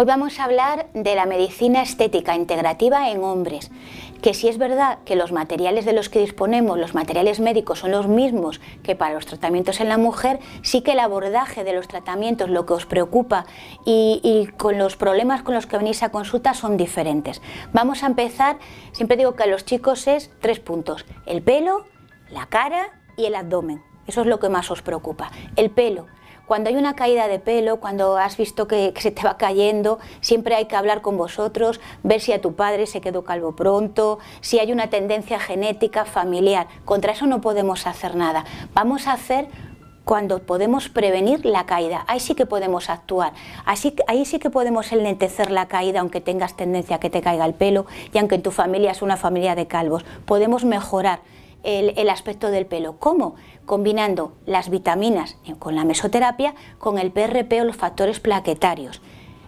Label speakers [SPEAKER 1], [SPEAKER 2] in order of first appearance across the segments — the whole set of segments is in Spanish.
[SPEAKER 1] Hoy vamos a hablar de la medicina estética integrativa en hombres, que si es verdad que los materiales de los que disponemos, los materiales médicos, son los mismos que para los tratamientos en la mujer, sí que el abordaje de los tratamientos, lo que os preocupa y, y con los problemas con los que venís a consulta son diferentes. Vamos a empezar, siempre digo que a los chicos es tres puntos, el pelo, la cara y el abdomen. Eso es lo que más os preocupa. El pelo. Cuando hay una caída de pelo, cuando has visto que, se te va cayendo, siempre hay que hablar con vosotros, ver si a tu padre se quedó calvo pronto, si hay una tendencia genética familiar. Contra eso no podemos hacer nada. Vamos a hacer cuando podemos prevenir la caída. Ahí sí que podemos actuar. ahí sí que podemos enlentecer la caída, aunque tengas tendencia a que te caiga el pelo y aunque en tu familia es una familia de calvos. Podemos mejorar el, aspecto del pelo. ¿Cómo? Combinando las vitaminas eh, con la mesoterapia con el PRP o los factores plaquetarios.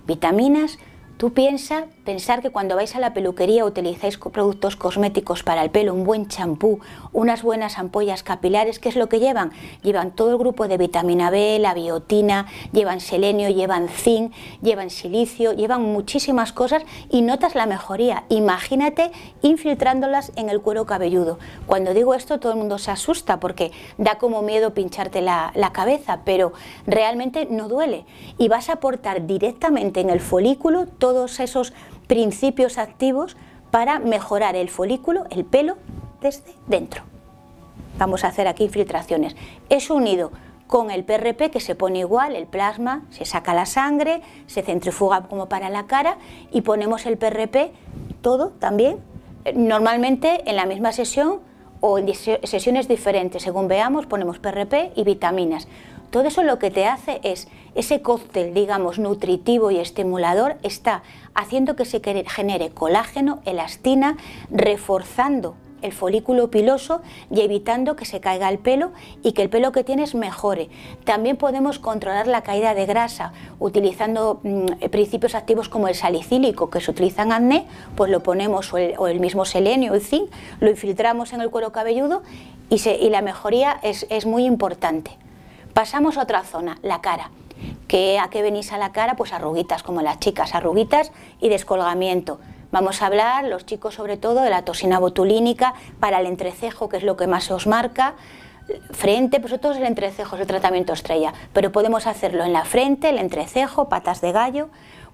[SPEAKER 1] Vitaminas, tú piensas pensar que cuando vais a la peluquería utilizáis productos cosméticos para el pelo, un buen champú, unas buenas ampollas capilares, ¿qué es lo que llevan? Llevan todo el grupo de vitamina B, la biotina, llevan selenio, llevan zinc, llevan silicio, llevan muchísimas cosas y notas la mejoría. Imagínate infiltrándolas en el cuero cabelludo. Cuando digo esto todo el mundo se asusta porque da como miedo pincharte la, la cabeza, pero realmente no duele y vas a aportar directamente en el folículo todos esos principios activos para mejorar el folículo, el pelo, desde dentro. Vamos a hacer aquí infiltraciones. Es unido con el PRP que se pone igual, el plasma, se saca la sangre, se centrifuga como para la cara y ponemos el PRP todo también, eh, normalmente en la misma sesión o en sesiones diferentes, según veamos ponemos PRP y vitaminas. Todo eso lo que te hace es, ese cóctel, digamos, nutritivo y estimulador, está haciendo que se genere colágeno, elastina, reforzando el folículo piloso y evitando que se caiga el pelo y que el pelo que tienes mejore. También podemos controlar la caída de grasa utilizando mm, principios activos como el salicílico que se utiliza en acné, pues lo ponemos o el, mismo selenio, el zinc, lo infiltramos en el cuero cabelludo y, la mejoría es muy importante. Pasamos a otra zona, la cara. ¿A qué venís a la cara? Pues arruguitas, como las chicas, arruguitas y descolgamiento. Vamos a hablar, los chicos sobre todo, de la toxina botulínica para el entrecejo, que es lo que más os marca. Frente, pues todo el entrecejo, es el tratamiento estrella, pero podemos hacerlo en la frente, el entrecejo, patas de gallo,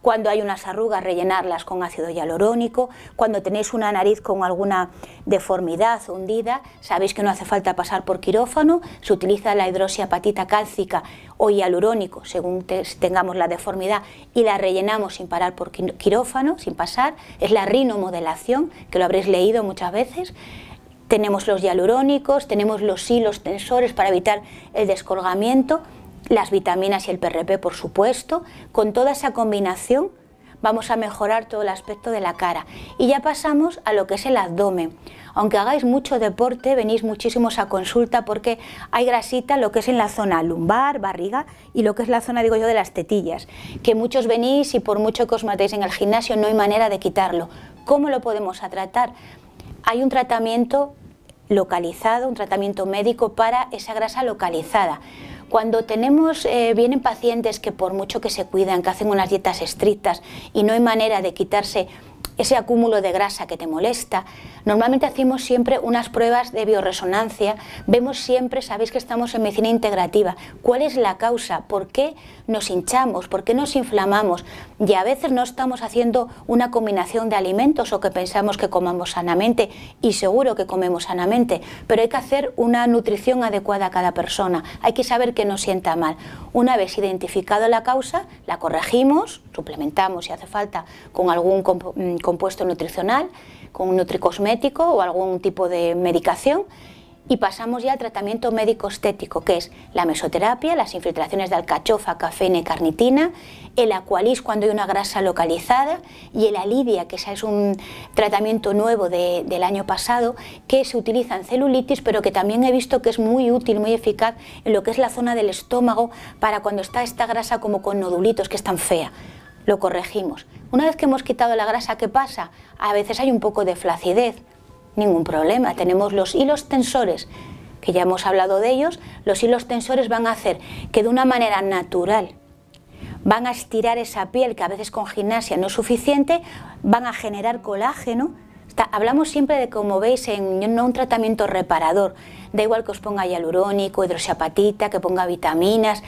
[SPEAKER 1] cuando hay unas arrugas rellenarlas con ácido hialurónico, cuando tenéis una nariz con alguna deformidad hundida, sabéis que no hace falta pasar por quirófano, se utiliza la hidrosiapatita cálcica o hialurónico, según tengamos la deformidad, y la rellenamos sin parar por quirófano, sin pasar, es la rinomodelación, que lo habréis leído muchas veces, tenemos los hialurónicos, tenemos los hilos tensores para evitar el descolgamiento, las vitaminas y el PRP, por supuesto. Con toda esa combinación vamos a mejorar todo el aspecto de la cara. Y ya pasamos a lo que es el abdomen. Aunque hagáis mucho deporte, venís muchísimos a consulta porque hay grasita lo que es en la zona lumbar, barriga y lo que es la zona, digo yo, de las tetillas. Que muchos venís y por mucho que os matéis en el gimnasio no hay manera de quitarlo. ¿Cómo lo podemos tratar? Hay un tratamiento localizado, un tratamiento médico para esa grasa localizada. Cuando tenemos, eh, vienen pacientes que por mucho que se cuidan, que hacen unas dietas estrictas y no hay manera de quitarse ese acúmulo de grasa que te molesta. Normalmente hacemos siempre unas pruebas de bioresonancia, vemos siempre, sabéis que estamos en medicina integrativa, cuál es la causa, por qué nos hinchamos, por qué nos inflamamos y a veces no estamos haciendo una combinación de alimentos o que pensamos que comamos sanamente y seguro que comemos sanamente, pero hay que hacer una nutrición adecuada a cada persona, hay que saber que no sienta mal. Una vez identificado la causa, la corregimos, suplementamos si hace falta con algún mm, compuesto nutricional, con un nutricosmético o algún tipo de medicación y pasamos ya al tratamiento médico estético, que es la mesoterapia, las infiltraciones de alcachofa, cafeína y carnitina, el acualis cuando hay una grasa localizada y el alivia, que es un tratamiento nuevo del año pasado, que se utiliza en celulitis, pero que también he visto que es muy útil, muy eficaz en lo que es la zona del estómago para cuando está esta grasa como con nodulitos, que es tan fea lo corregimos. Una vez que hemos quitado la grasa, ¿qué pasa? A veces hay un poco de flacidez, ningún problema. Tenemos los hilos tensores, que ya hemos hablado de ellos. Los hilos tensores van a hacer que de una manera natural van a estirar esa piel, que a veces con gimnasia no es suficiente, van a generar colágeno. hablamos siempre de, como veis, en no un tratamiento reparador. Da igual que os ponga hialurónico, hidroxiapatita, que ponga vitaminas,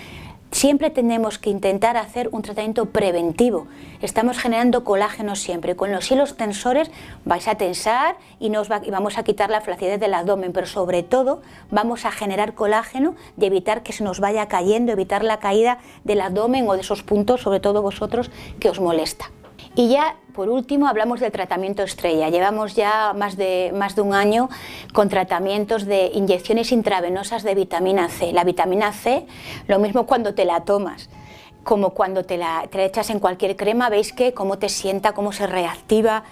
[SPEAKER 1] Siempre tenemos que intentar hacer un tratamiento preventivo. Estamos generando colágeno siempre. Con los hilos tensores vais a tensar y, nos vamos a quitar la flacidez del abdomen, pero sobre todo vamos a generar colágeno y evitar que se nos vaya cayendo, evitar la caída del abdomen o de esos puntos, sobre todo vosotros, que os molesta. Y ya, por último, hablamos del tratamiento estrella. Llevamos ya más de, más de un año con tratamientos de inyecciones intravenosas de vitamina C. La vitamina C, lo mismo cuando te la tomas como cuando te la, te la echas en cualquier crema, veis que cómo te sienta, cómo se reactiva,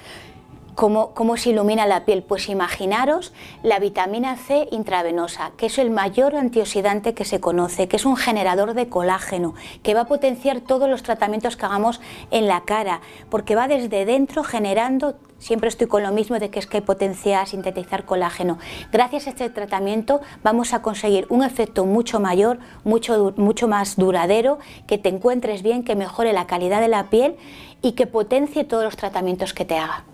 [SPEAKER 1] ¿Cómo, se ilumina la piel? Pues imaginaros la vitamina C intravenosa, que es el mayor antioxidante que se conoce, que es un generador de colágeno, que va a potenciar todos los tratamientos que hagamos en la cara, porque va desde dentro generando, siempre estoy con lo mismo de que es que potencia sintetizar colágeno. Gracias a este tratamiento vamos a conseguir un efecto mucho mayor, mucho, mucho más duradero, que te encuentres bien, que mejore la calidad de la piel y que potencie todos los tratamientos que te haga.